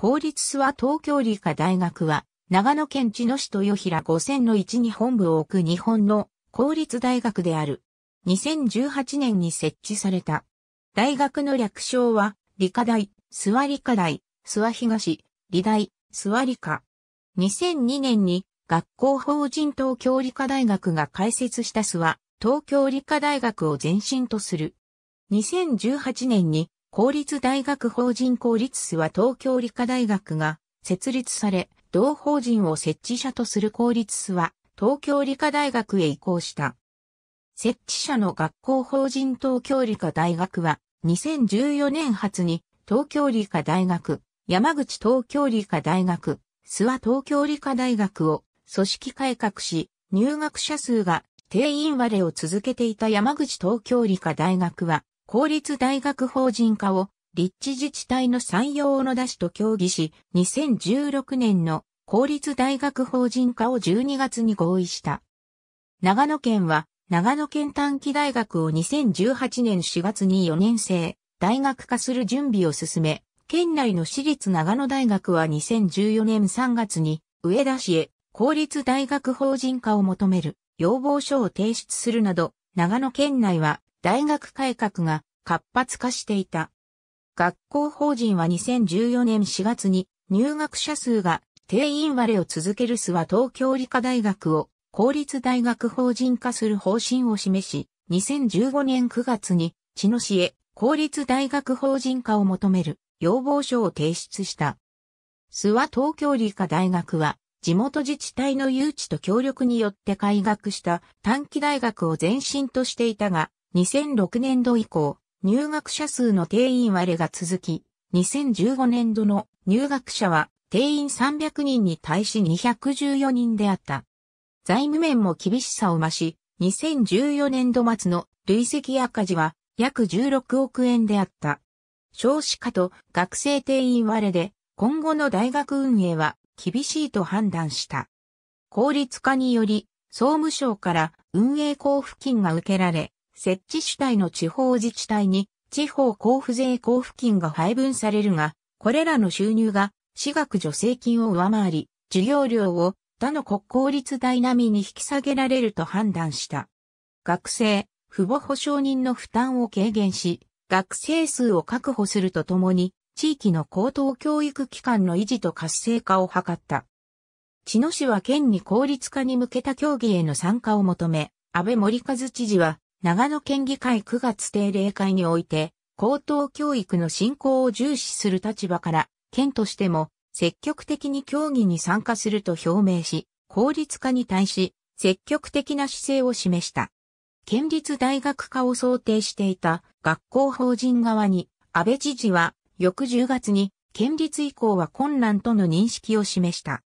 公立諏訪東京理科大学は、長野県知野市豊平5000の1に本部を置く日本の公立大学である。2018年に設置された。大学の略称は、理科大、諏訪理科大、諏訪東、理大、諏訪理科。2002年に学校法人東京理科大学が開設した諏訪、東京理科大学を前身とする。2018年に公立大学法人公立スは東京理科大学が設立され、同法人を設置者とする公立スは東京理科大学へ移行した。設置者の学校法人東京理科大学は2014年初に東京理科大学、山口東京理科大学、諏訪東京理科大学を組織改革し、入学者数が定員割れを続けていた山口東京理科大学は公立大学法人化を立地自治体の採用を野田市と協議し、2016年の公立大学法人化を12月に合意した。長野県は、長野県短期大学を2018年4月に4年生、大学化する準備を進め、県内の私立長野大学は2014年3月に、上田市へ公立大学法人化を求める要望書を提出するなど、長野県内は大学改革が活発化していた。学校法人は2014年4月に入学者数が定員割れを続ける諏訪東京理科大学を公立大学法人化する方針を示し、2015年9月に茅野市へ公立大学法人化を求める要望書を提出した。諏訪東京理科大学は地元自治体の誘致と協力によって開学した短期大学を前進としていたが、2006年度以降、入学者数の定員割れが続き、2015年度の入学者は定員300人に対し214人であった。財務面も厳しさを増し、2014年度末の累積赤字は約16億円であった。少子化と学生定員割れで今後の大学運営は厳しいと判断した。効率化により総務省から運営交付金が受けられ、設置主体の地方自治体に地方交付税交付金が配分されるが、これらの収入が私学助成金を上回り、授業料を他の国公立大並みに引き下げられると判断した。学生、父母保証人の負担を軽減し、学生数を確保するとともに、地域の高等教育機関の維持と活性化を図った。茅野市は県に効率化に向けた協議への参加を求め、安倍森和知事は長野県議会9月定例会において、高等教育の振興を重視する立場から、県としても積極的に協議に参加すると表明し、効率化に対し、積極的な姿勢を示した。県立大学化を想定していた学校法人側に、安倍知事は翌10月に県立以降は困難との認識を示した。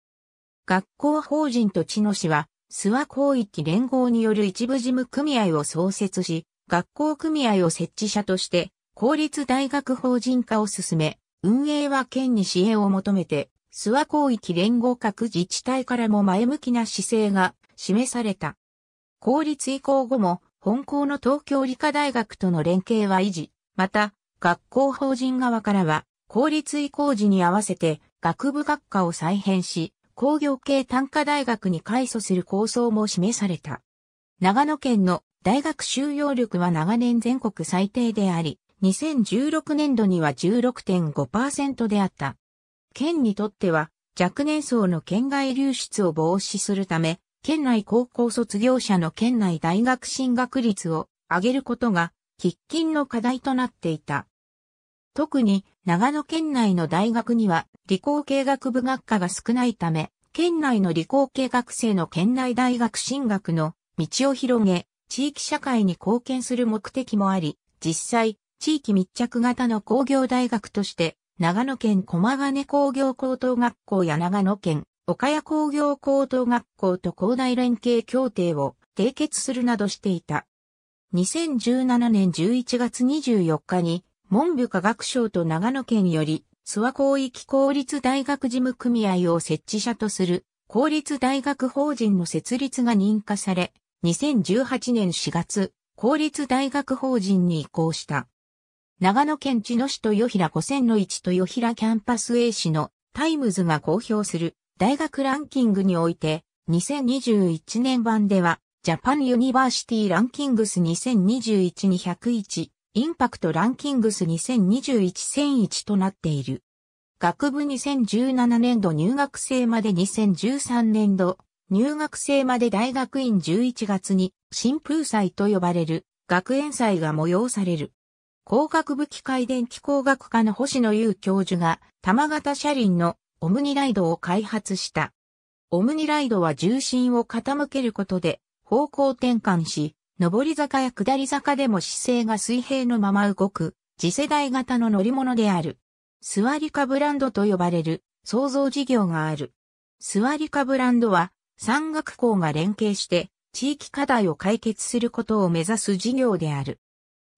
学校法人と知野市は諏訪広域連合による一部事務組合を創設し、学校組合を設置者として、公立大学法人化を進め、運営は県に支援を求めて、諏訪広域連合各自治体からも前向きな姿勢が示された。公立移行後も、本校の東京理科大学との連携は維持、また、学校法人側からは、公立移行時に合わせて、学部学科を再編し、工業系単科大学に改組する構想も示された。長野県の大学収容力は長年全国最低であり、2016年度には16.5%であった。県にとっては若年層の県外流出を防止するため、県内高校卒業者の県内大学進学率を上げることが喫緊の課題となっていた。特に長野県内の大学には理工系学部学科が少ないため、県内の理工系学生の県内大学進学の道を広げ、地域社会に貢献する目的もあり、実際、地域密着型の工業大学として、長野県駒ヶ根工業高等学校や長野県岡谷工業高等学校と高大連携協定を締結するなどしていた。2017年11月24日に文部科学省と長野県より、諏訪広域公立大学事務組合を設置者とする公立大学法人の設立が認可され、2018年4月、公立大学法人に移行した。長野県知野市と与平五千0の1と与平キャンパス A 市のタイムズが公表する大学ランキングにおいて、2021年版では、ジャパンユニバーシティランキングス2021201インパクトランキングス2021-1001となっている。学部2017年度入学生まで2013年度入学生まで大学院11月に新風祭と呼ばれる学園祭が催される。工学部機械電気工学科の星野優教授が玉型車輪のオムニライドを開発した。オムニライドは重心を傾けることで方向転換し、上り坂や下り坂でも姿勢が水平のまま動く、次世代型の乗り物である。スワリカブランドと呼ばれる創造事業がある。スワリカブランドは、山岳校が連携して、地域課題を解決することを目指す事業である。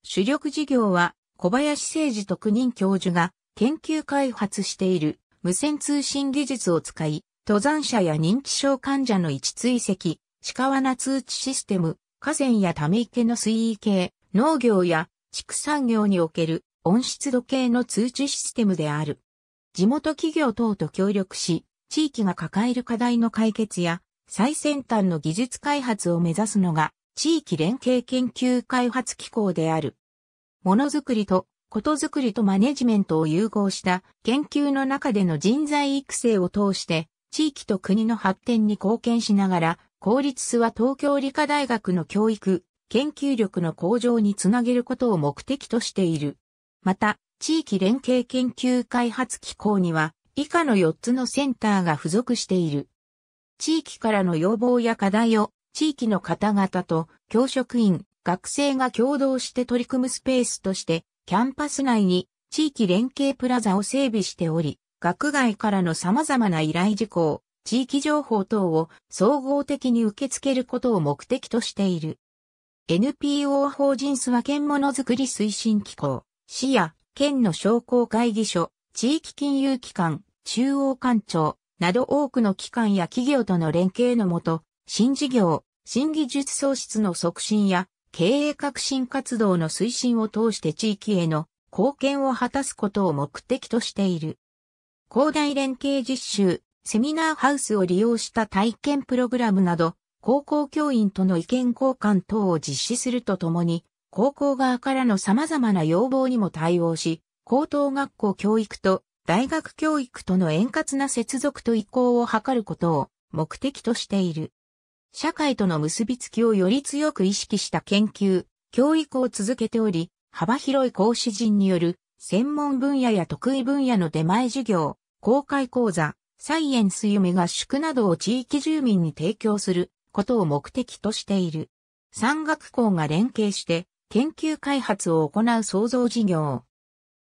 主力事業は、小林誠二特任教授が研究開発している無線通信技術を使い、登山者や認知症患者の位置追跡、鹿罠通知システム、河川やため池の水位計、農業や畜産業における温湿度計の通知システムである。地元企業等と協力し、地域が抱える課題の解決や最先端の技術開発を目指すのが地域連携研究開発機構である。ものづくりとことづくりとマネジメントを融合した研究の中での人材育成を通して地域と国の発展に貢献しながら公立スは東京理科大学の教育、研究力の向上につなげることを目的としている。また、地域連携研究開発機構には、以下の4つのセンターが付属している。地域からの要望や課題を、地域の方々と教職員、学生が共同して取り組むスペースとして、キャンパス内に地域連携プラザを整備しており、学外からの様々な依頼事項、地域情報等を総合的に受け付けることを目的としている。NPO 法人諏訪県ものづくり推進機構、市や県の商工会議所、地域金融機関、中央官庁など多くの機関や企業との連携のもと、新事業、新技術創出の促進や経営革新活動の推進を通して地域への貢献を果たすことを目的としている。広大連携実習、セミナーハウスを利用した体験プログラムなど、高校教員との意見交換等を実施するとともに、高校側からの様々な要望にも対応し、高等学校教育と大学教育との円滑な接続と移行を図ることを目的としている。社会との結びつきをより強く意識した研究、教育を続けており、幅広い講師陣による専門分野や得意分野の出前授業、公開講座、サイエンス夢合宿などを地域住民に提供することを目的としている。産学校が連携して研究開発を行う創造事業。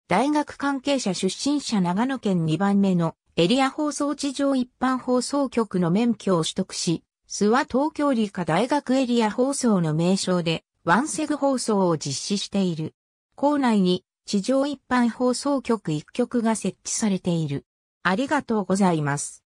大学関係者出身者長野県2番目のエリア放送地上一般放送局の免許を取得し、諏訪東京理科大学エリア放送の名称でワンセグ放送を実施している。校内に地上一般放送局1局が設置されている。ありがとうございます。